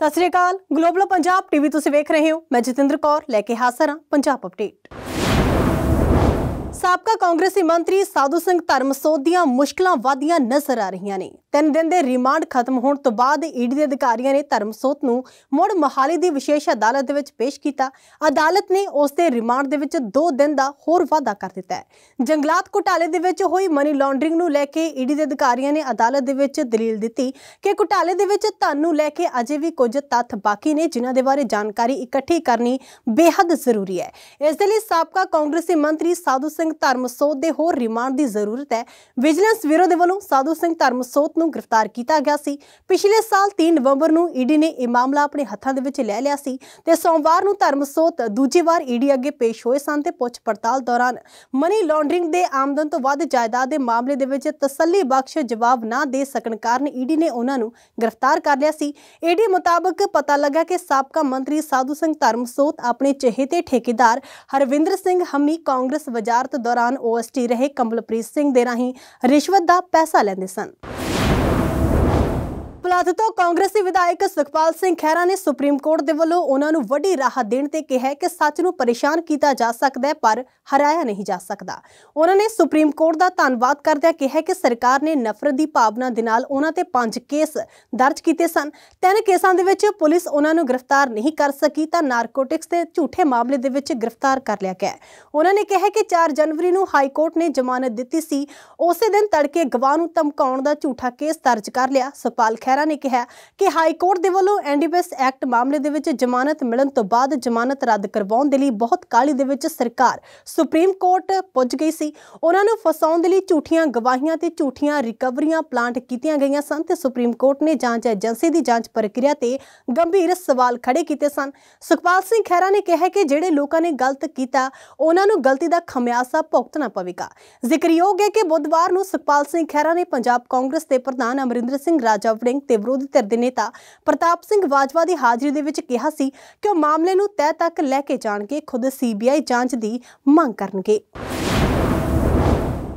ਸਤਿ ਸ੍ਰੀ ਅਕਾਲ ਗਲੋਬਲ ਪੰਜਾਬ ਟੀਵੀ ਤੁਸੀਂ ਵੇਖ ਰਹੇ ਹੋ ਮੈਂ ਜਤਿੰਦਰ ਕੌਰ ਲੈ ਕੇ ਹਾਜ਼ਰ ਹਾਂ ਪੰਜਾਬ ਅਪਡੇਟ ਸਾਬਕਾ ਕਾਂਗਰਸੀ ਮੰਤਰੀ ਸਾਧੂ ਸਿੰਘ ਧਰਮਸੋਤ ਦੀਆਂ ਮੁਸ਼ਕਲਾਂ ਵਧੀਆਂ ਨਜ਼ਰ ਆ ਰਹੀਆਂ ਨੇ ਤਿੰਨ ਦਿਨ ਦੇ ਰਿਮਾਂਡ ਖਤਮ ਹੋਣ ਤੋਂ ਬਾਅਦ ਈਡੀ ਦੇ ਅਧਿਕਾਰੀਆਂ ਨੇ ਧਰਮਸੋਤ ਨੂੰ ਮੁੜ ਮਹਾਲੀ ਦੀ ਵਿਸ਼ੇਸ਼ ਅਦਾਲਤ ਦੇ ਵਿੱਚ ਪੇਸ਼ ਕੀਤਾ ਅਦਾਲਤ ਨੇ ਉਸ ਦੇ ਰਿਮਾਂਡ ਦੇ ਵਿੱਚ 2 ਦਿਨ ਦਾ ਹੋਰ ਵਾਅਦਾ ਕਰ ਦਿੱਤਾ ਹੈ ਜੰਗਲਾਤ ਘੁਟਾਲੇ ਦੇ ਵਿੱਚ ਹੋਈ ਮਨੀ ਲਾਂਡਰਿੰਗ ਨੂੰ ਲੈ ਕੇ ਈਡੀ ਦੇ ਅਧਿਕਾਰੀਆਂ ਨੇ ਅਦਾਲਤ ਦੇ ਵਿੱਚ ਦਲੀਲ ਦਿੱਤੀ ਕਿ ਘੁਟਾਲੇ ਦੇ ਵਿੱਚ ਧਨ ਨੂੰ ਲੈ ਕੇ ਅਜੇ ਵੀ ਕੁਝ ਤੱਥ ਬਾਕੀ ਨੇ ਜਿਨ੍ਹਾਂ ਦੇ ਬਾਰੇ ਜਾਣਕਾਰੀ ਇਕੱਠੀ ਕਰਨੀ ਬੇहद ਜ਼ਰੂਰੀ ਹੈ ਇਸ ਦੇ ਲਈ ਸਾਬਕਾ ਕਾਂਗਰਸੀ ਮੰਤਰੀ ਸਾਧੂ ਸਿੰਘ ਸਿੰਘ ਧਰਮਸੋਤ ਦੇ ਹੋਰ ਰਿਮਾਂਡ ਦੀ ਜ਼ਰੂਰਤ ਹੈ ਵਿਜੀਲੈਂਸ ਬਿਊਰੋ ਦੇ ਵੱਲੋਂ ਸਾਧੂ ਸਿੰਘ ਧਰਮਸੋਤ ਨੂੰ ਗ੍ਰਿਫਤਾਰ ਕੀਤਾ ਗਿਆ ਸੀ ਪਿਛਲੇ ਸਾਲ 3 ਨਵੰਬਰ ਨੂੰ ਈਡੀ ਨੇ ਇਹ ਮਾਮਲਾ ਆਪਣੇ ਹੱਥਾਂ ਦੇ ਵਿੱਚ ਲੈ ਲਿਆ ਸੀ ਤੇ ਸੋਮਵਾਰ ਨੂੰ ਧਰਮਸੋਤ ਦੂਜੀ ਵਾਰ ਈਡੀ ਅੱਗੇ ਪੇਸ਼ ਹੋਏ ਸਨ ਤੇ ਪੁੱਛ ਪੜਤਾਲ ਦੌਰਾਨ ਮਨੀ ਲਾਂਡਰਿੰਗ ਦੇ ਆਮਦਨ ਤੋਂ ਵੱਧ ਜਾਇਦਾਦ ਦੇ ਮਾਮਲੇ ਦੇ ਵਿੱਚ ਤਸੱਲੀ ਬਖਸ਼ ਜਵਾਬ ਨਾ ਦੇ ਸਕਣ ਕਾਰਨ ਈਡੀ ਨੇ ਉਹਨਾਂ ਨੂੰ ਗ੍ਰਿਫਤਾਰ ਕਰ ਲਿਆ ਸੀ ਈਡੀ ਮੁਤਾਬਕ ਪਤਾ ਲੱਗਾ ਕਿ ਸਾਬਕਾ ਮੰਤਰੀ ਸਾਧੂ ਸਿੰਘ ਧਰਮਸੋਤ ਆਪਣੇ ਤੇ ਠੇਕੇਦਾਰ ਹਰਵਿੰਦਰ ਸਿੰਘ ਹਮੀ ਕਾਂਗਰਸ ਵਜ਼ਾਰਤ ਦੌਰਾਨ ਓਐਸਟੀ ਰਹੇ ਕਮਲਪ੍ਰੀਤ ਸਿੰਘ ਦੇ ਰਾਹੀਂ ਰਿਸ਼ਵਤ ਦਾ ਪੈਸਾ ਲੈਂਦੇ ਸਨ ਬਲਾਤ ਤੋਂ ਕਾਂਗਰਸੀ ਵਿਧਾਇਕ ਸੁਖਪਾਲ ਸਿੰਘ ਖਹਿਰਾ ਨੇ ਸੁਪਰੀਮ ਕੋਰਟ ਦੇ ਵੱਲੋਂ ਉਹਨਾਂ ਨੂੰ ਵੱਡੀ ਰਾਹਤ ਦੇਣ ਤੇ ਕਿਹਾ ਕਿ ਸੱਚ ਨੂੰ ਪਰੇਸ਼ਾਨ ਕੀਤਾ ਜਾ ਸਕਦਾ ਹੈ ਪਰ ਹਰਾਇਆ ਨਹੀਂ ਜਾ ਸਕਦਾ ਉਹਨਾਂ ਨੇ ਸੁਪਰੀਮ ਕੋਰਟ ਦਾ ਧੰਨਵਾਦ ਕਰਦਿਆਂ ਕਿਹਾ ਕਿ ਸਰਕਾਰ ਨੇ ਨਫ਼ਰਤ ਦੀ ਭਾਵਨਾ ਦੇ ਨਾਲ ਉਹਨਾਂ ਤੇ ਪੰਜ ਕੇਸ ਦਰਜ ਕੀਤੇ ਸਨ ਤਿੰਨ ਕੇਸਾਂ ਦੇ ਵਿੱਚ ਪੁਲਿਸ ਉਹਨਾਂ ਨੂੰ ਗ੍ਰਿਫਤਾਰ ਨਹੀਂ ਕਰ ਸਕੀ ਤਾਂ ਨਾਰਕੋਟਿਕਸ ਦੇ ਝੂਠੇ ਮਾਮਲੇ ਦੇ ਵਿੱਚ ਗ੍ਰਿਫਤਾਰ ਕਰ ਲਿਆ ਗਿਆ ਉਹਨਾਂ ਨੇ ਕਿਹਾ ਕਿ 4 ਜਨਵਰੀ ਨੂੰ ਹਾਈ ਕੋਰਟ ਨੇ ਜ਼ਮਾਨਤ ਦਿੱਤੀ ਸੀ ਉਸੇ ਦਿਨ ਤੜਕੇ ਗਵਾਹ ਨੂੰ ਧਮਕਾਉਣ ਦਾ ਝੂਠਾ ਕੇਸ ਦਰਜ ਕਰ ਲਿਆ ਸੁਪਾਲ ਖੈਰ ਵਗੈਰਾ ਨੇ ਕਿਹਾ ਕਿ ਹਾਈ ਕੋਰਟ ਦੇ ਵੱਲੋਂ ਐਂਡੀਪੀਐਸ ਐਕਟ ਮਾਮਲੇ ਦੇ ਵਿੱਚ ਜ਼ਮਾਨਤ ਮਿਲਣ ਤੋਂ ਬਾਅਦ ਜ਼ਮਾਨਤ ਰੱਦ ਕਰਵਾਉਣ ਦੇ ਲਈ ਬਹੁਤ ਕਾਲੀ ਦੇ ਵਿੱਚ ਸਰਕਾਰ ਸੁਪਰੀਮ ਕੋਰਟ ਪੁੱਜ ਗਈ ਸੀ ਉਹਨਾਂ ਨੂੰ ਫਸਾਉਣ ਦੇ ਲਈ ਝੂਠੀਆਂ ਗਵਾਹੀਆਂ ਤੇ ਝੂਠੀਆਂ ਰਿਕਵਰੀਆਂ ਪਲਾਂਟ ਕੀਤੀਆਂ ਗਈਆਂ ਸਨ ਤੇ ਸੁਪਰੀਮ ਕੋਰਟ ਨੇ ਜਾਂਚ ਏਜੰਸੀ ਦੀ ਜਾਂਚ ਪ੍ਰਕਿਰਿਆ ਤੇ ਗੰਭੀਰ ਸਵਾਲ ਖੜੇ ਕੀਤੇ ਸਨ ਸੁਖਪਾਲ ਸਿੰਘ ਖਹਿਰਾ ਨੇ ਕਿਹਾ ਕਿ ਜਿਹੜੇ ਲੋਕਾਂ ਨੇ ਗਲਤ ਕੀਤਾ ਉਹਨਾਂ ਨੂੰ ਗਲਤੀ ਦਾ ਖਮਿਆਸਾ ਭੁਗਤਣਾ ਪਵੇਗਾ ਜ਼ਿਕਰਯੋਗ ਹੈ ਕਿ ਬੁੱਧਵਾਰ ਨੂੰ ਸੁਖਪਾਲ ਸਿੰਘ ਖਹਿਰਾ ਨੇ ਪੰਜਾਬ ਕਾਂਗਰਸ ਦੇ ਪ੍ਰਧਾਨ ਅਮਰਿੰਦਰ ਸਿੰਘ ਰਾਜਾ ਵੜਿੰਗ ਤੇ ਵਿਰੋਧੀ ਧਿਰ ਦੇ ਨੇਤਾ ਪ੍ਰਤਾਪ ਸਿੰਘ ਬਾਜਵਾ ਦੀ ਹਾਜ਼ਰੀ ਦੇ ਵਿੱਚ ਕਿਹਾ ਸੀ ਕਿ ਉਹ ਮਾਮਲੇ ਨੂੰ ਤੈਅ ਤੱਕ ਲੈ ਕੇ ਜਾਣਗੇ ਖੁਦ ਸੀਬੀਆਈ ਜਾਂਚ ਦੀ ਮੰਗ ਕਰਨਗੇ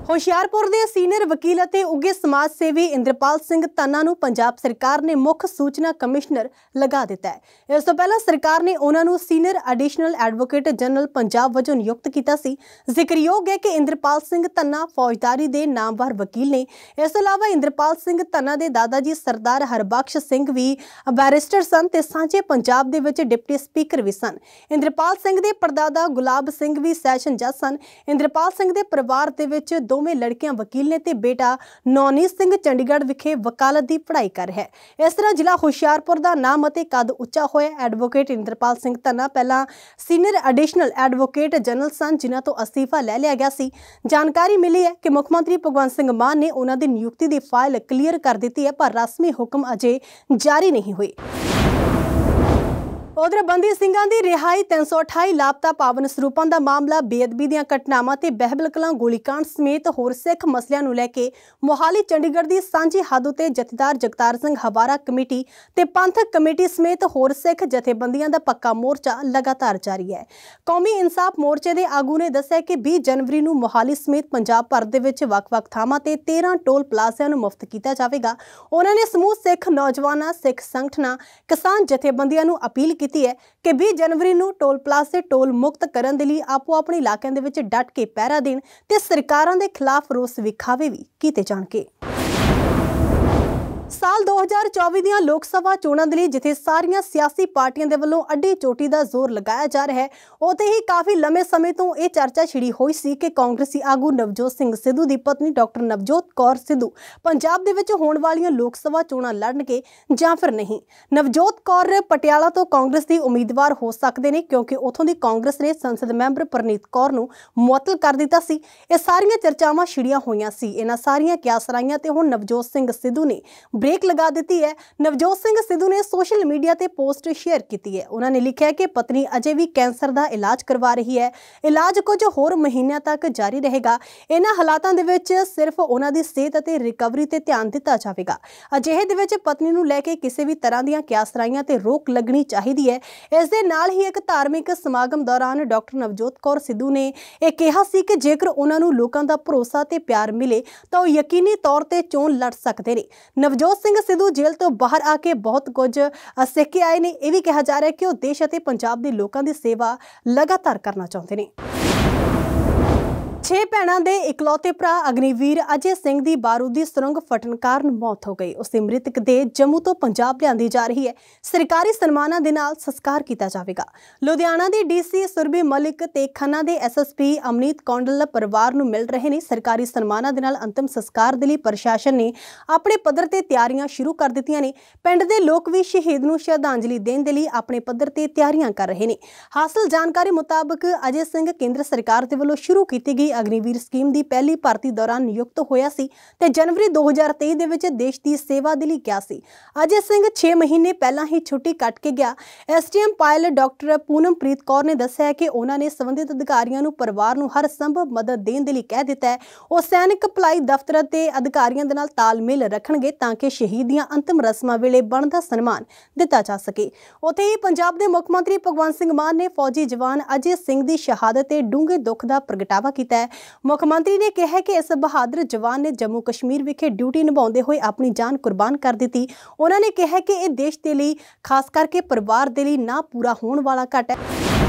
ਹੁਸ਼ਿਆਰਪੁਰ ਦੇ ਸੀਨੀਅਰ ਵਕੀਲ ਅਤੇ ਉਗੇ ਸਮਾਜ ਸੇਵੀ ਇੰਦਰਪਾਲ ਸਿੰਘ ਤੰਨਾ ਨੂੰ ਪੰਜਾਬ ਸਰਕਾਰ ਨੇ ਮੁੱਖ ਸੂਚਨਾ ਕਮਿਸ਼ਨਰ ਲਗਾ ਦਿੱਤਾ ਹੈ ਇਸ ਤੋਂ ਪਹਿਲਾਂ ਸਰਕਾਰ ਨੇ ਉਹਨਾਂ ਨੂੰ senior additional advocate general Punjab ਵਜੋਂ ਨਿਯੁਕਤ ਕੀਤਾ ਸੀ ਜ਼ਿਕਰਯੋਗ ਹੈ ਕਿ ਇੰਦਰਪਾਲ ਸਿੰਘ ਤੰਨਾ ਫੌਜਦਾਰੀ ਦੇ ਨਾਮਵਰ ਵਕੀਲ ਨੇ ਇਸ ਤੋਂ ਇਲਾਵਾ ਇੰਦਰਪਾਲ ਸਿੰਘ ਤੰਨਾ ਦੇ ਦਾਦਾ ਜੀ ਸਰਦਾਰ ਹਰਬਖਸ਼ ਸਿੰਘ ਵੀ ਬੈਰਿਸਟਰ ਸਨ ਤੇ ਸਾਂਝੇ ਪੰਜਾਬ ਦੇ ਵਿੱਚ ਡਿਪਟੀ ਸਪੀਕਰ ਵੀ ਸਨ ਇੰਦਰਪਾਲ ਸਿੰਘ ਦੇ ਪਰਦਾਦਾ ਗੁਲਾਬ ਸਿੰਘ ਵੀ ਸੈਸ਼ਨ ਜੱਜ ਸਨ ਇੰਦਰਪਾਲ ਸਿੰਘ ਦੇ ਪਰਿਵਾਰ ਦੇ ਵਿੱਚ ਦੋਵੇਂ ਲੜਕੀਆਂ ਵਕੀਲ ਨੇ ਤੇ ਬੇਟਾ ਨੌਨੀ ਸਿੰਘ ਚੰਡੀਗੜ੍ਹ ਵਿਖੇ ਵਕਾਲਤ ਦੀ ਪੜ੍ਹਾਈ ਕਰ ਰਿਹਾ ਹੈ ਇਸ ਤਰ੍ਹਾਂ ਜ਼ਿਲ੍ਹਾ ਹੁਸ਼ਿਆਰਪੁਰ ਦਾ ਨਾਮ ਅਤੇ ਕਦ ਉੱਚਾ ਹੋਇਆ ਐਡਵੋਕੇਟ ਇੰਦਰਪਾਲ ਸਿੰਘ ਧੰਨਾ ਪਹਿਲਾਂ ਸੀਨੀਅਰ ਐਡੀਸ਼ਨਲ ਐਡਵੋਕੇਟ ਜਨਰਲ ਸਨ ਜਿਨ੍ਹਾਂ ਤੋਂ ਅਸਤੀਫਾ ਲੈ ਲਿਆ ਗਿਆ ਸੀ ਜਾਣਕਾਰੀ ਮਿਲੀ ਹੈ ਕਿ ਮੁੱਖ ਮੰਤਰੀ ਭਗਵੰਤ ਸਿੰਘ ਮਾਨ ਨੇ ਉਹਨਾਂ ਦੀ ਨਿਯੁਕਤੀ ਦੀ ਫਾਈਲ ਕਲੀਅਰ ਕਰ ਦਿੱਤੀ ਹੈ ਪਰ ਰਸਮੀ ਹੁਕਮ ਅਜੇ ਜਾਰੀ ਨਹੀਂ ਹੋਏ ਉਧਰ ਬੰਦੀ ਸਿੰਘਾਂ ਦੀ ਰਿਹਾਈ 328 ਲਾਪਤਾ ਪਾਵਨ ਸਰੂਪਾਂ ਦਾ ਮਾਮਲਾ ਬੇਅਦਬੀ ਦੀਆਂ ਘਟਨਾਵਾਂ ਤੇ ਬਹਿਬਲ ਕਲਾਂ ਗੋਲੀकांड ਸਮੇਤ ਹੋਰ ਸਿੱਖ ਮਸਲਿਆਂ ਨੂੰ ਲੈ ਕੇ ਮੋਹਾਲੀ ਚੰਡੀਗੜ੍ਹ ਦੀ ਸਾਂਝੀ ਹੱਦ ਉਤੇ ਜਥੇਦਾਰ ਜਗਤਾਰ ਸਿੰਘ ਹਵਾਰਾ ਕਮੇਟੀ ਤੇ ਪੰਥਕ ਕਮੇਟੀ ਸਮੇਤ ਹੋਰ ਸਿੱਖ ਜਥੇਬੰਦੀਆਂ ਦਾ ਪੱਕਾ ਮੋਰਚਾ ਲਗਾਤਾਰ ਜਾਰੀ ਹੈ ਕੌਮੀ ਇਨਸਾਫ ਮੋਰਚੇ ਦੇ ਆਗੂ ਨੇ ਦੱਸਿਆ ਕਿ 20 ਜਨਵਰੀ ਨੂੰ ਮੋਹਾਲੀ ਸਮੇਤ ਪੰਜਾਬ ਭਰ ਦੇ ਵਿੱਚ ਵੱਖ-ਵੱਖ ਥਾਵਾਂ ਤੇ 13 ਟੋਲ ਪਲਾਜ਼ਿਆਂ ਨੂੰ ਮੁਫਤ ਕੀਤਾ ਜਾਵੇਗਾ ਉਹਨਾਂ ਨੇ ਸਮੂਹ ਸਿੱਖ ਨੌਜਵਾਨਾਂ ਸਿੱਖ ਸੰਗਠਨਾਂ ਕਿਸਾਨ ਜਥੇਬੰਦੀਆਂ ਨੂੰ ਅਪੀਲ ਕੀਤੀ ਹੈ ਕਿ 20 ਜਨਵਰੀ ਨੂੰ ਟੋਲ ਪਲਾਸੇ ਟੋਲ ਮੁਕਤ ਕਰਨ ਦੇ ਲਈ ਆਪੋ ਆਪਣੇ ਇਲਾਕਿਆਂ ਦੇ ਵਿੱਚ ਡਟ ਕੇ ਪਹਿਰਾ ਦੇਣ ਤੇ ਸਰਕਾਰਾਂ ਦੇ ਖਿਲਾਫ ਰੋਸ ਵਿਖਾਵੇ ਵੀ ਕੀਤੇ ਜਾਣਗੇ ਸਾਲ 2024 ਦੀਆਂ ਲੋਕ ਸਭਾ ਚੋਣਾਂ ਦੇ ਲਈ ਜਿੱਥੇ ਸਾਰੀਆਂ ਸਿਆਸੀ ਪਾਰਟੀਆਂ ਦੇ ਵੱਲੋਂ ਅੱਡੀ ਚੋਟੀ ਦਾ ਜ਼ੋਰ ਲਗਾਇਆ ਜਾ ਰਿਹਾ ਹੈ ਉਥੇ ਹੀ ਕਾਫੀ ਲੰਮੇ ਸਮੇਂ ਤੋਂ ਇਹ ਚਰਚਾ ਛਿੜੀ ਹੋਈ ਸੀ ਕਿ ਕਾਂਗਰਸੀ ਆਗੂ ਨਵਜੋਤ ਸਿੰਘ ਸਿੱਧੂ ਦੀ ਪਤਨੀ ਡਾਕਟਰ ਨਵਜੋਤ ਕੌਰ ਸਿੱਧੂ ਪੰਜਾਬ ਦੇ ਵਿੱਚ ਹੋਣ ਵਾਲੀਆਂ ਲੋਕ ਸਭਾ ਚੋਣਾਂ ਲੜਨਗੇ ਜਾਂ ਫਿਰ ਨਹੀਂ ਨਵਜੋਤ ਕੌਰ ਪਟਿਆਲਾ ਤੋਂ ਕਾਂਗਰਸ ਦੀ ਉਮੀਦਵਾਰ ਹੋ ਸਕਦੇ ਨੇ ਕਿਉਂਕਿ ਉਥੋਂ ਦੀ ਕਾਂਗਰਸ ਨੇ ਸੰਸਦ ਮੈਂਬਰ ਪਰਨੀਤ ਕੌਰ ਨੂੰ ਮੁਅਤਲ ਕਰ ਦਿੱਤਾ ਸੀ ਇਹ ਸਾਰੀਆਂ ਚਰਚਾਵਾਂ ਛਿੜੀਆਂ ਹੋਈਆਂ ਸੀ ਇਹਨਾਂ ਸਾਰੀਆਂ ਕਿਆਸਰਾਈਆਂ ਤੇ ਹੁਣ ਨਵਜੋਤ ਸਿੰਘ ਸਿੱਧੂ ਨੇ ਬ੍ਰੇਕ ਲਗਾ ਦਿੱਤੀ ਹੈ ਨਵਜੋਤ ਸਿੰਘ ਸਿੱਧੂ ਨੇ ਸੋਸ਼ਲ ਮੀਡੀਆ ਤੇ ਪੋਸਟ ਸ਼ੇਅਰ ਕੀਤੀ ਹੈ ਉਹਨਾਂ ਨੇ ਲਿਖਿਆ ਕਿ ਪਤਨੀ ਅਜੇ ਵੀ ਕੈਂਸਰ ਦਾ ਇਲਾਜ ਕਰਵਾ ਰਹੀ ਹੈ ਇਲਾਜ ਕੁਝ ਹੋਰ ਮਹੀਨਿਆਂ ਤੱਕ ਜਾਰੀ ਰਹੇਗਾ ਇਹਨਾਂ ਹਾਲਾਤਾਂ ਦੇ ਵਿੱਚ ਸਿਰਫ ਉਹਨਾਂ ਦੀ ਸਿਹਤ ਅਤੇ ਰਿਕਵਰੀ ਤੇ ਧਿਆਨ ਦਿੱਤਾ ਜਾਵੇਗਾ ਅਜਿਹੇ ਦੇ ਵਿੱਚ ਪਤਨੀ ਨੂੰ ਲੈ ਕੇ ਕਿਸੇ ਵੀ ਤਰ੍ਹਾਂ ਦੀਆਂ ਕਿਆਸਰਾਈਆਂ ਤੇ ਰੋਕ ਲੱਗਣੀ ਚਾਹੀਦੀ ਹੈ ਇਸ ਦੇ ਨਾਲ ਹੀ ਇੱਕ ਧਾਰਮਿਕ ਸਮਾਗਮ ਦੌਰਾਨ ਡਾਕਟਰ ਨਵਜੋਤ ਕੌਰ ਸਿੱਧੂ ਨੇ ਇਹ ਕਿਹਾ ਸੀ ਕਿ ਜੇਕਰ ਉਹਨਾਂ ਨੂੰ ਲੋਕਾਂ ਦਾ ਭਰੋਸਾ ਤੇ ਪਿਆਰ ਮਿਲੇ ਤਾਂ ਉਹ ਯਕੀਨੀ ਤੌਰ ਤੇ ਚੋਣ ਲੜ ਸਕਦੇ ਨੇ ਨਵਜੋਤ ਸਿੰਘ ਸਿੱਧੂ ਜੇਲ੍ਹ ਤੋਂ ਬਾਹਰ ਆ ਕੇ ਬਹੁਤ ਕੁਝ ਸਿੱਖ ਕੇ ਆਏ ਨੇ ਇਹ ਵੀ ਕਿਹਾ ਜਾ ਰਿਹਾ ਕਿ ਉਹ ਦੇਸ਼ ਅਤੇ ਪੰਜਾਬ ਦੇ ਲੋਕਾਂ ਦੀ ਸੇਵਾ ਲਗਾਤਾਰ ਕਰਨਾ ਚਾਹੁੰਦੇ ਨੇ ਛੇ ਭੈਣਾਂ ਦੇ ਇਕਲੌਤੇ ਭਰਾ ਅਗਨੀਵੀਰ ਅਜੇ ਸਿੰਘ ਦੀ ਬਾਰੂਦੀ ਸੁਰੰਗ ਫਟਣ ਕਾਰਨ ਮੌਤ ਹੋ ਗਈ ਉਸ ਦੇ ਮ੍ਰਿਤਕ ਦੇ ਜੰਮੂ ਤੋਂ ਪੰਜਾਬ ਲਿਆਂਦੀ ਜਾ ਰਹੀ ਹੈ ਸਰਕਾਰੀ ਸਨਮਾਨਾਂ ਦੇ ਨਾਲ ਸੰਸਕਾਰ ਕੀਤਾ ਜਾਵੇਗਾ ਲੁਧਿਆਣਾ ਦੇ ਡੀਸੀ ਸੁਰਬੀ ਮਲਿਕ ਤੇ ਖੰਨਾ ਦੇ ਐਸਐਸਪੀ ਅਮਨੀਤ ਕੌਂਡਲ ਪਰਿਵਾਰ ਨੂੰ ਮਿਲ ਰਹੇ ਨੇ ਸਰਕਾਰੀ ਸਨਮਾਨਾਂ ਦੇ ਨਾਲ ਅੰਤਿਮ ਸੰਸਕਾਰ ਦੇ ਲਈ ਪ੍ਰਸ਼ਾਸਨ ਨੇ ਆਪਣੇ ਪੱਧਰ ਤੇ ਤਿਆਰੀਆਂ ਸ਼ੁਰੂ ਕਰ ਦਿੱਤੀਆਂ ਨੇ ਪਿੰਡ ਦੇ ਲੋਕ ਵੀ ਸ਼ਹੀਦ ਨੂੰ ਸ਼ਰਧਾਂਜਲੀ ਦੇਣ ਦੇ ਲਈ ਆਪਣੇ ਪੱਧਰ ਤੇ ਤਿਆਰੀਆਂ ਕਰ ਰਹੇ ਨੇ ਹਾਸਲ ਜਾਣਕਾਰੀ ਮੁਤਾਬਕ ਅਜੇ ਸਿੰਘ ਕੇਂਦਰ ਸਰਕਾਰ ਦੇ ਵੱਲੋਂ ਸ਼ੁਰੂ ਕੀਤੀ ਗਈ ਅਗਨੀਵੀਰ ਸਕੀਮ ਦੀ ਪਹਿਲੀ ਭਰਤੀ ਦੌਰਾਨ ਨਿਯੁਕਤ ਹੋਇਆ ਸੀ ਤੇ ਜਨਵਰੀ 2023 ਦੇ ਵਿੱਚ ਦੇਸ਼ ਦੀ ਸੇਵਾ ਦੇ ਲਈ ਗਿਆ ਸੀ ਅਜੇ ਸਿੰਘ 6 ਮਹੀਨੇ ਪਹਿਲਾਂ ਹੀ ਛੁੱਟੀ ਕੱਟ ਕੇ ਗਿਆ STM pilot doctor Poonampreet Kaur ਨੇ ਦੱਸਿਆ ਕਿ ਉਹਨਾਂ ਨੇ ਸੰਬੰਧਿਤ ਅਧਿਕਾਰੀਆਂ ਨੂੰ ਪਰਿਵਾਰ ਨੂੰ ਹਰ ਸੰਭਵ ਮਦਦ ਦੇਣ ਦੇ ਲਈ ਕਹਿ ਦਿੱਤਾ ਹੈ ਉਹ ਸੈਨਿਕ ਭਲਾਈ ਦਫ਼ਤਰ ਅਤੇ ਅਧਿਕਾਰੀਆਂ ਦੇ ਨਾਲ ਤਾਲਮੇਲ ਰੱਖਣਗੇ ਤਾਂ ਕਿ ਸ਼ਹੀਦ ਦੀਆਂ ਅੰਤਮ ਰਸਮਾਂ ਵੇਲੇ ਬਣਦਾ ਸਨਮਾਨ ਦਿੱਤਾ ਜਾ ਸਕੇ ਉਥੇ ਹੀ ਪੰਜਾਬ ਦੇ ਮੁੱਖ ਮੰਤਰੀ ਭਗਵੰਤ ਸਿੰਘ ਮਾਨ ਨੇ ਫੌਜੀ ਜਵਾਨ ਅਜੇ ਸਿੰਘ ਦੀ ਸ਼ਹਾਦਤ ਤੇ ਡੂੰਘੇ ਦੁੱਖ ਦਾ ਪ੍ਰਗਟਾਵਾ ਕੀਤਾ ਹੈ ਮੁੱਖ ਮੰਤਰੀ ਨੇ ਕਿਹਾ ਕਿ ਇਸ ਬਹਾਦਰ ਜਵਾਨ ਨੇ ਜੰਮੂ ਕਸ਼ਮੀਰ ਵਿਖੇ ਡਿਊਟੀ ਨਿਭਾਉਂਦੇ ਹੋਏ ਆਪਣੀ ਜਾਨ ਕੁਰਬਾਨ ਕਰ ਦਿੱਤੀ ਉਹਨਾਂ ਨੇ ਕਿਹਾ ਕਿ ਇਹ ਦੇਸ਼ ਦੇ ਲਈ ਖਾਸ ਕਰਕੇ ਪਰਿਵਾਰ ਦੇ ਲਈ ਨਾ ਪੂਰਾ ਹੋਣ ਵਾਲਾ ਘਟ ਹੈ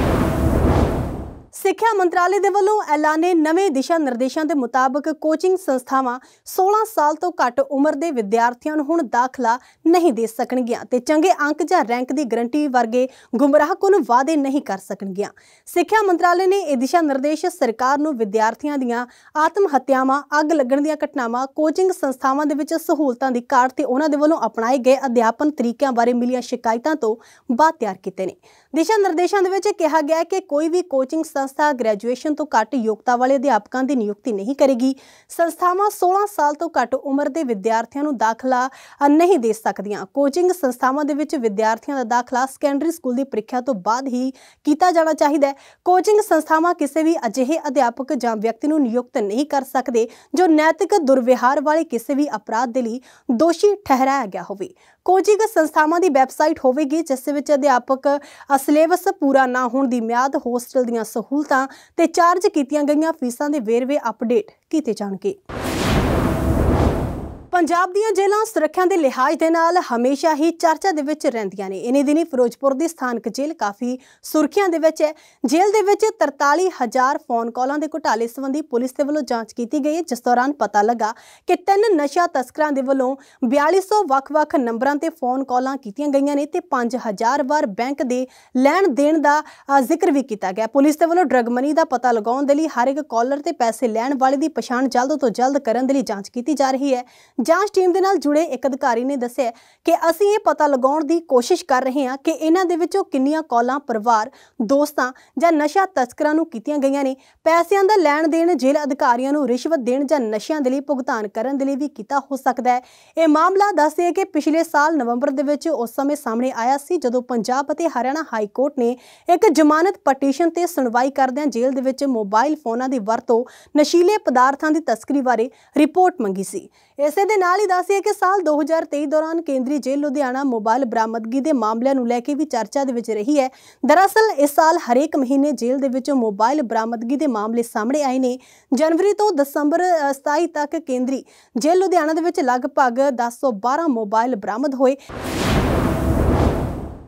ਸਿੱਖਿਆ ਮੰਤਰਾਲੇ ਦੇ ਵੱਲੋਂ ਐਲਾਨੇ ਨਵੇਂ ਦਿਸ਼ਾ ਨਿਰਦੇਸ਼ਾਂ ਦੇ ਮੁਤਾਬਕ ਕੋਚਿੰਗ ਸੰਸਥਾਵਾਂ 16 ਸਾਲ ਤੋਂ ਘੱਟ ਉਮਰ ਦੇ ਵਿਦਿਆਰਥੀਆਂ ਨੂੰ ਹੁਣ ਦਾਖਲਾ ਨਹੀਂ ਦੇ ਸਕਣਗੀਆਂ ਤੇ ਚੰਗੇ ਅੰਕ ਜਾਂ ਰੈਂਕ ਦੀ ਗਰੰਟੀ ਵਰਗੇ ਗੁੰਮਰਾਹਕੁਨ ਵਾਅਦੇ ਨਹੀਂ ਕਰ ਸਕਣਗੀਆਂ ਸਿੱਖਿਆ ਮੰਤਰਾਲੇ ਨੇ ਇਹ ਦਿਸ਼ਾ ਨਿਰਦੇਸ਼ ਸਰਕਾਰ ਨੂੰ ਵਿਦਿਆਰਥੀਆਂ ਦੀਆਂ ਆਤਮ ਹੱਤਿਆਵਾਂ ਅੱਗ ਲੱਗਣ ਦੀਆਂ ਘਟਨਾਵਾਂ ਕੋਚਿੰਗ ਸੰਸਥਾਵਾਂ ਦੇ ਵਿੱਚ ਸਹੂਲਤਾਂ ਦੀ ਘਾਟ ਤੇ ਉਹਨਾਂ ਦੇ ਵੱਲੋਂ ਅਪਣਾਏ ਗਏ ਅਧਿਆਪਨ ਤਰੀਕਿਆਂ ਬਾਰੇ ਮਿਲੀਆਂ ਸ਼ਿਕਾਇਤਾਂ ਤੋਂ ਬਾਅਦ ਤਿਆਰ ਕੀਤੇ ਨੇ ਦਿਸ਼ਾ ਨਿਰਦੇਸ਼ਾਂ ਦੇ ਵਿੱਚ ਕਿਹਾ ਗਿਆ ਹੈ ਕਿ ਕੋਈ ਵੀ ਕੋਚਿੰਗ ਸੰਸਥਾ ਗ੍ਰੈਜੂਏਸ਼ਨ ਤੋਂ ਘੱਟ ਯੋਗਤਾ ਵਾਲੇ ਅਧਿਆਪਕਾਂ ਦੀ ਨਿਯੁਕਤੀ ਨਹੀਂ ਕਰੇਗੀ ਸੰਸਥਾਵਾਂ 16 ਸਾਲ ਤੋਂ ਘੱਟ ਉਮਰ ਦੇ ਵਿਦਿਆਰਥੀਆਂ ਨੂੰ ਦਾਖਲਾ ਨਹੀਂ ਦੇ ਸਕਦੀਆਂ ਕੋਚਿੰਗ ਸੰਸਥਾਵਾਂ ਦੇ ਵਿੱਚ ਵਿਦਿਆਰਥੀਆਂ ਦਾ ਦਾਖਲਾ ਸੈਕੰਡਰੀ ਸਕੂਲ ਦੀ ਪ੍ਰੀਖਿਆ ਤੋਂ ਬਾਅਦ ਹੀ ਕੀਤਾ ਜਾਣਾ ਚਾਹੀਦਾ ਹੈ ਕੋਚਿੰਗ ਸੰਸਥਾਵਾਂ ਕਿਸੇ ਵੀ ਅਜਿਹੇ ਅਧਿਆਪਕ ਜਾਂ ਵਿਅਕਤੀ ਨੂੰ ਨਿਯੁਕਤ ਨਹੀਂ ਕਰ ਸਕਦੇ ਜੋ ਨੈਤਿਕ ਦੁਰਵਿਹਾਰ ਵਾਲੇ ਕਿਸੇ ਵੀ ਅਪਰਾਧ ਦੇ ਲਈ ਦੋਸ਼ੀ ਠਹਿਰਾਇਆ ਗਿਆ ਹੋਵੇ ਕੋਚਿੰਗ ਸੰਸਥਾਵਾਂ ਦੀ ਵੈਬਸਾਈਟ ਹੋਵੇਗੀ ਜਿਸ ਵਿੱਚ ਅਧਿਆਪਕ ਸਿਲੇਬਸ ਪੂਰਾ ਨਾ ਹੋਣ ਦੀ ਮਿਆਦ ਹੋਸਟਲ ਦੀਆਂ ਸਹੂਲਤਾਂ ਤੇ ਚਾਰਜ ਕੀਤੀਆਂ ਗਈਆਂ ਫੀਸਾਂ ਦੇ ਵੇਰਵੇ ਅਪਡੇਟ ਕੀਤੇ ਜਾਣਗੇ ਪੰਜਾਬ ਦੀਆਂ ਜੇਲ੍ਹਾਂ ਸੁਰੱਖਿਆ ਦੇ ਲਿਹਾਜ਼ ਦੇ ਨਾਲ ਹਮੇਸ਼ਾ ਹੀ ਚਰਚਾ ਦੇ ਵਿੱਚ ਰਹਿੰਦੀਆਂ ਨੇ ਇਨੇ ਦਿਨੀ ਫਿਰੋਜ਼ਪੁਰ ਦੀ ਸਥਾਨਕ ਜੇਲ੍ਹ ਕਾਫੀ ਸੁਰਖੀਆਂ ਦੇ ਵਿੱਚ ਹੈ ਜੇਲ੍ਹ ਦੇ ਵਿੱਚ 43000 ਫੋਨ ਕਾਲਾਂ ਦੇ ਘੁਟਾਲੇ ਸੰਬੰਧੀ ਪੁਲਿਸ ਦੇ ਵੱਲੋਂ ਜਾਂਚ ਕੀਤੀ ਗਈ ਹੈ ਜਿਸ ਦੌਰਾਨ ਪਤਾ ਲੱਗਾ ਕਿ ਤਿੰਨ ਨਸ਼ਾ ਤਸਕਰਾਂ ਦੇ ਵੱਲੋਂ 4200 ਵੱਖ-ਵੱਖ ਨੰਬਰਾਂ ਤੇ ਫੋਨ ਕਾਲਾਂ ਕੀਤੀਆਂ ਗਈਆਂ ਨੇ ਤੇ 5000 ਵਾਰ ਬੈਂਕ ਦੇ ਲੈਣ ਦੇਣ ਦਾ ਜ਼ਿਕਰ ਵੀ ਕੀਤਾ ਗਿਆ ਪੁਲਿਸ ਦੇ ਵੱਲੋਂ ਡਰਗ ਮਨੀ ਦਾ ਪਤਾ ਲਗਾਉਣ ਦੇ ਲਈ ਹਰ ਇੱਕ ਕਾਲਰ ਤੇ ਪੈਸੇ ਲੈਣ ਵਾਲੇ ਦੀ ਪਛਾਣ ਜਲਦ ਤੋਂ ਜਲਦ ਕਰਨ ਦੇ ਲਈ ਜਾਂਚ ਕੀਤੀ ਜਾ ਰਹੀ ਹੈ ਜਾਂਚ ਟੀਮ ਦੇ ਨਾਲ ਜੁੜੇ ਇੱਕ ਅਧਿਕਾਰੀ ਨੇ ਦੱਸਿਆ ਕਿ ਅਸੀਂ ਇਹ ਪਤਾ ਲਗਾਉਣ ਦੀ ਕੋਸ਼ਿਸ਼ ਕਰ ਰਹੇ ਹਾਂ ਕਿ ਇਹਨਾਂ ਦੇ ਵਿੱਚੋਂ ਕਿੰਨੀਆਂ ਕਾਲਾਂ ਪਰਿਵਾਰ ਦੋਸਤਾਂ ਜਾਂ ਨਸ਼ਾ ਤਸਕਰਾਂ ਨੂੰ ਕੀਤੀਆਂ ਗਈਆਂ ਨੇ ਪੈਸਿਆਂ ਦਾ ਲੈਣ ਦੇਣ ਜੇਲ੍ਹ ਅਧਿਕਾਰੀਆਂ ਨੂੰ ਰਿਸ਼ਵਤ ਦੇਣ ਜਾਂ ਨਸ਼ਿਆਂ ਦੇ ਲਈ ਭੁਗਤਾਨ ਕਰਨ ਦੇ ਲਈ ਵੀ ਕੀਤਾ ਹੋ ਸਕਦਾ ਹੈ ਇਹ ਮਾਮਲਾ ਦੱਸਦੇ ਕਿ ਪਿਛਲੇ ਸਾਲ ਨਵੰਬਰ ਦੇ ਵਿੱਚ ਉਸ ਸਮੇਂ ਸਾਹਮਣੇ ਆਇਆ ਸੀ ਜਦੋਂ ਪੰਜਾਬ ਅਤੇ ਹਰਿਆਣਾ ਹਾਈ ਕੋਰਟ ਨੇ ਇੱਕ ਜ਼ਮਾਨਤ ਪਟੀਸ਼ਨ ਤੇ ਸੁਣਵਾਈ ਕਰਦਿਆਂ ਜੇਲ੍ਹ ਦੇ ਵਿੱਚ ਮੋਬਾਈਲ ਫੋਨਾਂ ਦੀ ਵਰਤੋਂ ਨਸ਼ੀਲੇ ਪਦਾਰਥਾਂ ਦੀ ਤਸਕਰੀ ਬਾਰੇ ਰਿਪੋਰਟ ਮੰਗੀ ਸੀ ਇਸੇ ਦੇ ਨਾਲ ਹੀ ਦੱਸਿਆ ਕਿ ਸਾਲ 2023 ਦੌਰਾਨ ਕੇਂਦਰੀ ਜੇਲ੍ਹ ਲੁਧਿਆਣਾ ਮੋਬਾਈਲ ਬਰਾਮਦਗੀ ਦੇ ਮਾਮਲਿਆਂ ਨੂੰ ਲੈ ਕੇ ਵੀ ਚਰਚਾ ਦੇ ਵਿੱਚ ਰਹੀ ਹੈ ਦਰਅਸਲ ਇਸ ਸਾਲ ਹਰੇਕ ਮਹੀਨੇ ਜੇਲ੍ਹ ਦੇ ਵਿੱਚੋਂ ਮੋਬਾਈਲ ਬਰਾਮਦਗੀ ਦੇ ਮਾਮਲੇ ਸਾਹਮਣੇ ਆਏ ਨੇ ਜਨਵਰੀ ਤੋਂ ਦਸੰਬਰ 27 ਤੱਕ ਕੇਂਦਰੀ ਜੇਲ੍ਹ ਲੁਧਿਆਣਾ ਦੇ ਵਿੱਚ ਲਗਭਗ 1012 ਮੋਬਾਈਲ ਬਰਾਮਦ ਹੋਏ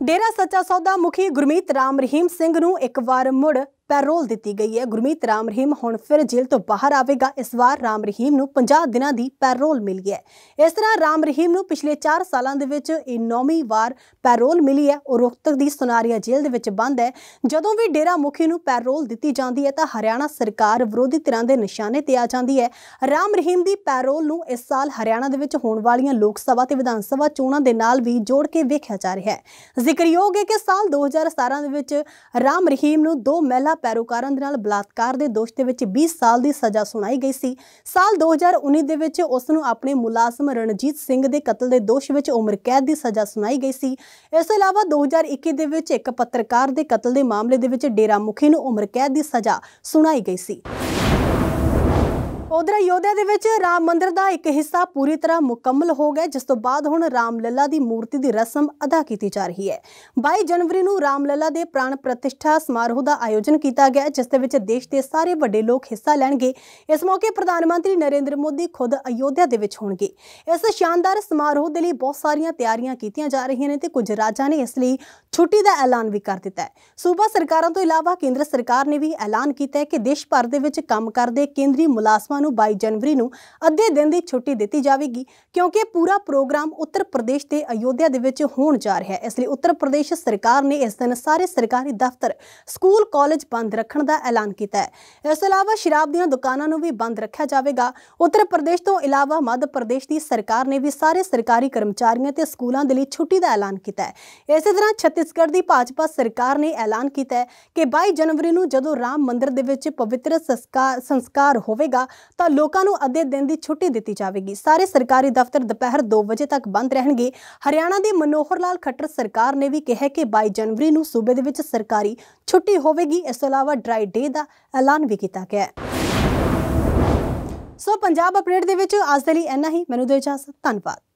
ਡੇਰਾ ਸੱਚਾ ਸੌਦਾ ਮੁਖੀ ਗੁਰਮੀਤ ਰਾਮ ਰਹੀਮ ਸਿੰਘ ਨੂੰ ਇੱਕ ਵਾਰ ਮੁੜ ਪੈਰੋਲ ਦਿੱਤੀ ਗਈ ਹੈ ਗੁਰਮੀਤ ਰਾਮ ਰਹੀਮ ਹੁਣ ਫਿਰ ਜੇਲ੍ਹ ਤੋਂ ਬਾਹਰ ਆਵੇਗਾ ਇਸ ਵਾਰ ਰਾਮ ਰਹੀਮ ਨੂੰ 50 ਦਿਨਾਂ ਦੀ ਪੈਰੋਲ ਮਿਲੀ ਹੈ ਇਸ ਤਰ੍ਹਾਂ ਰਾਮ ਰਹੀਮ ਨੂੰ ਪਿਛਲੇ 4 ਸਾਲਾਂ ਦੇ ਵਿੱਚ ਇਹ ਨੌਵੀਂ ਵਾਰ ਪੈਰੋਲ ਮਿਲੀ ਹੈ ਉਹ ਰੋਹਤਕ ਦੀ ਸੁਨਾਰੀਆ ਜੇਲ੍ਹ ਦੇ ਵਿੱਚ ਬੰਦ ਹੈ ਜਦੋਂ ਵੀ ਡੇਰਾ ਮੁਖੀ ਨੂੰ ਪੈਰੋਲ ਦਿੱਤੀ ਜਾਂਦੀ ਹੈ ਤਾਂ ਹਰਿਆਣਾ ਸਰਕਾਰ ਵਿਰੋਧੀ ਧਿਰਾਂ ਦੇ ਨਿਸ਼ਾਨੇ ਤੇ ਆ ਜਾਂਦੀ ਹੈ ਰਾਮ ਰਹੀਮ ਦੀ ਪੈਰੋਲ ਨੂੰ ਇਸ ਸਾਲ ਹਰਿਆਣਾ ਦੇ ਵਿੱਚ ਹੋਣ ਵਾਲੀਆਂ ਲੋਕ ਸਭਾ ਤੇ ਵਿਧਾਨ ਸਭਾ ਚੋਣਾਂ ਦੇ ਨਾਲ ਵੀ ਜੋੜ ਕੇ ਵੇਖਿਆ ਜਾ ਰਿਹਾ ਹੈ ਜ਼ਿਕਰਯੋਗ ਹੈ ਕਿ ਸਾਲ 2017 ਦੇ ਵਿੱਚ ਰਾਮ ਰਹੀਮ ਨੂੰ ਦੋ ਮਹਿਲਾ ਪੈਰੋਕਾਰਾਂ ਦੇ ਨਾਲ ਬਲਾਤਕਾਰ ਦੇ ਦੋਸ਼ ਦੇ ਵਿੱਚ 20 ਸਾਲ ਦੀ ਸਜ਼ਾ ਸੁਣਾਈ ਗਈ ਸੀ ਸਾਲ 2019 ਦੇ ਵਿੱਚ ਉਸ ਨੂੰ ਆਪਣੇ ਮੁਲਾਜ਼ਮ ਰਣਜੀਤ ਸਿੰਘ ਦੇ ਕਤਲ ਦੇ ਦੋਸ਼ ਵਿੱਚ ਉਮਰ ਕੈਦ ਦੀ ਸਜ਼ਾ ਸੁਣਾਈ ਗਈ ਸੀ ਇਸ ਤੋਂ ਇਲਾਵਾ 2021 ਦੇ ਵਿੱਚ ਇੱਕ ਪੱਤਰਕਾਰ ਦੇ ਕਤਲ ਦੇ ਮਾਮਲੇ ਦੇ ਵਿੱਚ ਡੇਰਾ ਮੁਖੀ ਨੂੰ ਉਮਰ ਕੈਦ ਦੀ ਸਜ਼ਾ ਸੁਣਾਈ ਗਈ ਸੀ ਉਧਰ ਅਯੋਧਿਆ ਦੇ ਵਿੱਚ ਰਾਮ ਮੰਦਿਰ ਦਾ ਇੱਕ ਹਿੱਸਾ ਪੂਰੀ ਤਰ੍ਹਾਂ ਮੁਕੰਮਲ ਹੋ ਗਿਆ ਜਿਸ ਤੋਂ ਬਾਅਦ ਹੁਣ ਰਾਮ ਲੱਲਾ ਦੀ ਮੂਰਤੀ ਦੀ ਰਸਮ ਅਦਾ ਕੀਤੀ ਜਾ ਰਹੀ ਹੈ 22 ਜਨਵਰੀ ਨੂੰ ਰਾਮ ਲੱਲਾ ਦੇ ਪ੍ਰਾਣ ਪ੍ਰਤਿਸ਼ਠਾ ਸਮਾਰੋਹ ਦਾ ਆਯੋਜਨ ਕੀਤਾ ਗਿਆ ਜਿਸ ਦੇ ਵਿੱਚ ਦੇਸ਼ ਦੇ ਸਾਰੇ ਵੱਡੇ ਲੋਕ ਹਿੱਸਾ ਲੈਣਗੇ ਇਸ ਮੌਕੇ ਪ੍ਰਧਾਨ ਮੰਤਰੀ ਨਰਿੰਦਰ ਮੋਦੀ ਖੁਦ ਅਯੋਧਿਆ ਦੇ ਵਿੱਚ ਹੋਣਗੇ ਇਸ ਸ਼ਾਨਦਾਰ ਸਮਾਰੋਹ ਦੇ ਲਈ ਬਹੁਤ ਸਾਰੀਆਂ ਤਿਆਰੀਆਂ ਕੀਤੀਆਂ ਜਾ ਰਹੀਆਂ ਨੇ ਤੇ ਕੁਝ ਰਾਜਾਂ ਨੇ ਇਸ ਲਈ ਛੁੱਟੀ ਦਾ ਐਲਾਨ ਵੀ ਕਰ ਦਿੱਤਾ ਹੈ ਸੂਬਾ ਸਰਕਾਰਾਂ ਤੋਂ ਇਲਾਵਾ ਕੇਂਦਰ ਸਰਕਾਰ ਨੇ ਵੀ ਐਲਾਨ ਕੀਤਾ ਹੈ ਕਿ ਦੇਸ਼ ਭਰ ਦੇ ਵਿੱਚ ਕੰਮ ਕਰਦੇ ਕੇਂਦਰੀ ਮੁਲਾਜ਼ਮਾਂ ਨੂੰ 22 ਜਨਵਰੀ ਨੂੰ ਅੱਧੇ ਦਿਨ ਦੀ ਛੁੱਟੀ ਦਿੱਤੀ ਜਾਵੇਗੀ ਕਿਉਂਕਿ ਪੂਰਾ ਪ੍ਰੋਗਰਾਮ ਉੱਤਰ ਪ੍ਰਦੇਸ਼ ਦੇ ਅਯੋਧਿਆ ਦੇ ਵਿੱਚ ਹੋਣ ਜਾ ਰਿਹਾ ਹੈ ਇਸ ਲਈ ਉੱਤਰ ਪ੍ਰਦੇਸ਼ ਸਰਕਾਰ ਨੇ ਇਸ ਦਿਨ ਸਾਰੇ ਸਰਕਾਰੀ ਦਫ਼ਤਰ ਸਕੂਲ ਕਾਲਜ ਬੰਦ ਰੱਖਣ ਦਾ ਐਲਾਨ ਕੀਤਾ ਹੈ ਇਸ ਤੋਂ ਇਲਾਵਾ ਸ਼ਰਾਬ ਦੀਆਂ ਦੁਕਾਨਾਂ ਨੂੰ ਵੀ ਬੰਦ ਰੱਖਿਆ ਜਾਵੇਗਾ ਉੱਤਰ ਪ੍ਰਦੇਸ਼ ਤੋਂ ਇਲਾਵਾ ਮੱਧ ਪ੍ਰਦੇਸ਼ ਦੀ ਸਰਕਾਰ ਨੇ ਵੀ ਸਾਰੇ ਸਰਕਾਰੀ ਕਰਮਚਾਰੀਆਂ ਤੇ ਸਕੂਲਾਂ ਦੇ ਲਈ ਛੁੱਟੀ ਦਾ ਐਲਾਨ ਕੀਤਾ ਹੈ ਇਸੇ ਤਰ੍ਹਾਂ ਛੱਤੀਸਗੜ੍ਹ ਦੀ ਭਾਜਪਾ ਸਰਕਾਰ ਨੇ ਐਲਾਨ ਕੀਤਾ ਹੈ ਕਿ 22 ਜਨਵਰੀ ਨੂੰ ਜਦੋਂ ਰਾਮ ਮੰਦਿਰ ਦੇ ਵਿੱਚ ਪਵਿੱਤਰ ਸੰਸਕਾਰ ਹੋਵੇਗਾ ਤਾਂ ਲੋਕਾਂ ਨੂੰ ਅੱਧੇ ਦਿਨ ਦੀ ਛੁੱਟੀ ਦਿੱਤੀ ਜਾਵੇਗੀ ਸਾਰੇ ਸਰਕਾਰੀ ਦਫ਼ਤਰ ਦੁਪਹਿਰ 2 ਵਜੇ ਤੱਕ ਬੰਦ ਰਹਿਣਗੇ ਹਰਿਆਣਾ ਦੇ ਮਨੋਹਰ ਲਾਲ ਖੱਟਰ ਸਰਕਾਰ ਨੇ ਵੀ ਕਿਹਾ ਕਿ 22 ਜਨਵਰੀ ਨੂੰ ਸੂਬੇ ਦੇ ਵਿੱਚ ਸਰਕਾਰੀ ਛੁੱਟੀ ਹੋਵੇਗੀ ਇਸ ਤੋਂ ਇਲਾਵਾ ਡਰਾਈ ਡੇ ਦਾ ਐਲਾਨ ਵੀ ਕੀਤਾ ਗਿਆ ਸੋ ਪੰਜਾਬ ਅਪਡੇਟ ਦੇ ਵਿੱਚ ਅੱਜ ਦੇ ਲਈ ਇੰਨਾ ਹੀ ਮੈਨੂੰ ਦਿਓ ਇਜਾਜ਼ਤ ਧੰਨਵਾਦ